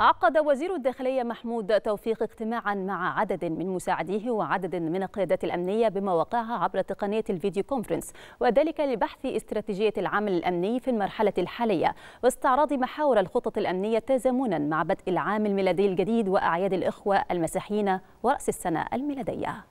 عقد وزير الداخلية محمود توفيق اجتماعا مع عدد من مساعديه وعدد من القيادات الأمنية بمواقعها عبر تقنية الفيديو كونفرنس وذلك لبحث استراتيجية العمل الأمني في المرحلة الحالية واستعراض محاور الخطط الأمنية تزامنا مع بدء العام الميلادي الجديد وأعياد الإخوة المسيحيين ورأس السنة الميلادية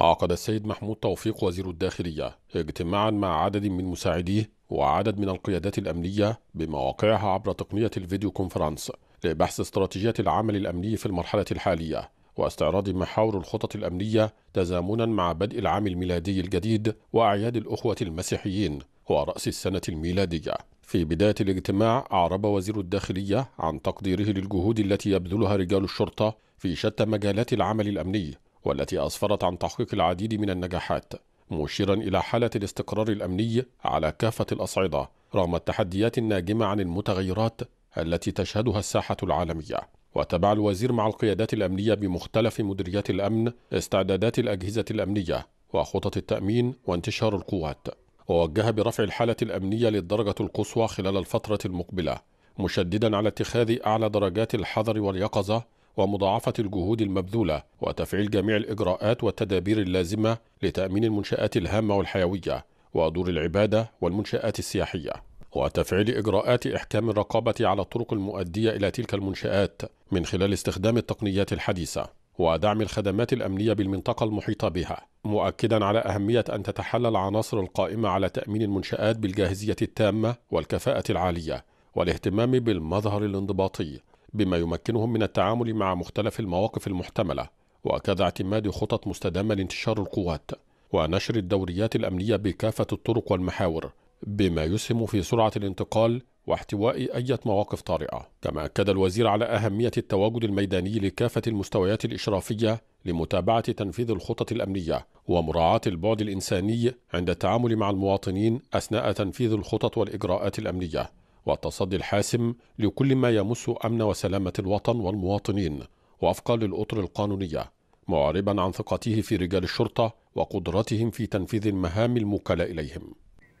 عقد السيد محمود توفيق وزير الداخلية اجتماعا مع عدد من مساعديه وعدد من القيادات الأمنية بمواقعها عبر تقنية الفيديو كونفرنس لبحث استراتيجية العمل الأمني في المرحلة الحالية واستعراض محاور الخطط الأمنية تزامنا مع بدء العام الميلادي الجديد وأعياد الأخوة المسيحيين ورأس السنة الميلادية في بداية الاجتماع أعرب وزير الداخلية عن تقديره للجهود التي يبذلها رجال الشرطة في شتى مجالات العمل الأمني والتي أسفرت عن تحقيق العديد من النجاحات مشيرا إلى حالة الاستقرار الأمني على كافة الأصعدة رغم التحديات الناجمة عن المتغيرات التي تشهدها الساحة العالمية وتبع الوزير مع القيادات الأمنية بمختلف مديريات الأمن استعدادات الأجهزة الأمنية وخطط التأمين وانتشار القوات ووجه برفع الحالة الأمنية للدرجة القصوى خلال الفترة المقبلة مشددا على اتخاذ أعلى درجات الحذر واليقظة ومضاعفة الجهود المبذولة وتفعيل جميع الإجراءات والتدابير اللازمة لتأمين المنشآت الهامة والحيوية ودور العبادة والمنشآت السياحية وتفعيل إجراءات إحكام الرقابة على الطرق المؤدية إلى تلك المنشآت من خلال استخدام التقنيات الحديثة ودعم الخدمات الأمنية بالمنطقة المحيطة بها مؤكدا على أهمية أن تتحلى العناصر القائمة على تأمين المنشآت بالجاهزية التامة والكفاءة العالية والاهتمام بالمظهر الانضباطي بما يمكنهم من التعامل مع مختلف المواقف المحتملة وكذا اعتماد خطط مستدامة لانتشار القوات ونشر الدوريات الأمنية بكافة الطرق والمحاور بما يسهم في سرعة الانتقال واحتواء أي مواقف طارئة كما أكد الوزير على أهمية التواجد الميداني لكافة المستويات الإشرافية لمتابعة تنفيذ الخطط الأمنية ومراعاة البعد الإنساني عند التعامل مع المواطنين أثناء تنفيذ الخطط والإجراءات الأمنية والتصدي الحاسم لكل ما يمس أمن وسلامة الوطن والمواطنين وفقا للأطر القانونية معربا عن ثقته في رجال الشرطة وقدرتهم في تنفيذ المهام الموكلة إليهم